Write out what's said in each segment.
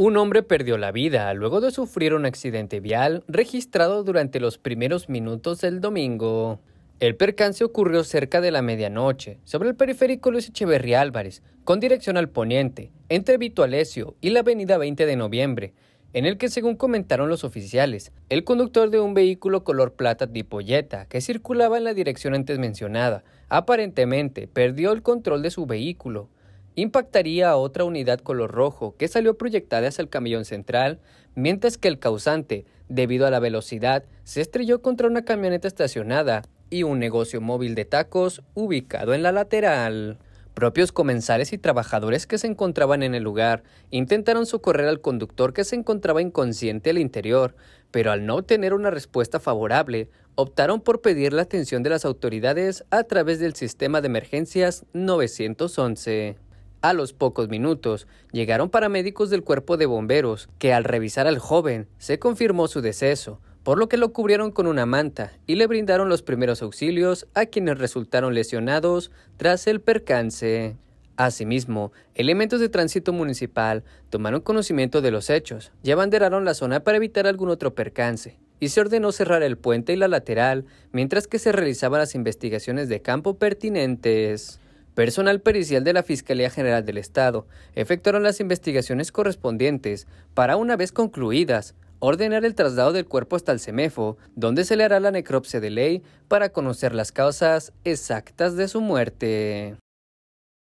Un hombre perdió la vida luego de sufrir un accidente vial registrado durante los primeros minutos del domingo. El percance ocurrió cerca de la medianoche, sobre el periférico Luis Echeverría Álvarez, con dirección al poniente, entre Alesio y la avenida 20 de noviembre, en el que, según comentaron los oficiales, el conductor de un vehículo color plata tipo Jetta, que circulaba en la dirección antes mencionada, aparentemente perdió el control de su vehículo impactaría a otra unidad color rojo que salió proyectada hacia el camión central, mientras que el causante, debido a la velocidad, se estrelló contra una camioneta estacionada y un negocio móvil de tacos ubicado en la lateral. Propios comensales y trabajadores que se encontraban en el lugar intentaron socorrer al conductor que se encontraba inconsciente al interior, pero al no obtener una respuesta favorable, optaron por pedir la atención de las autoridades a través del sistema de emergencias 911. A los pocos minutos llegaron paramédicos del cuerpo de bomberos, que al revisar al joven se confirmó su deceso, por lo que lo cubrieron con una manta y le brindaron los primeros auxilios a quienes resultaron lesionados tras el percance. Asimismo, elementos de tránsito municipal tomaron conocimiento de los hechos y abanderaron la zona para evitar algún otro percance, y se ordenó cerrar el puente y la lateral mientras que se realizaban las investigaciones de campo pertinentes. Personal pericial de la Fiscalía General del Estado efectuaron las investigaciones correspondientes para, una vez concluidas, ordenar el traslado del cuerpo hasta el CEMEFO, donde se le hará la necropsia de ley para conocer las causas exactas de su muerte.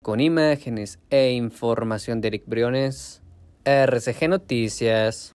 Con imágenes e información de Eric Briones, RCG Noticias.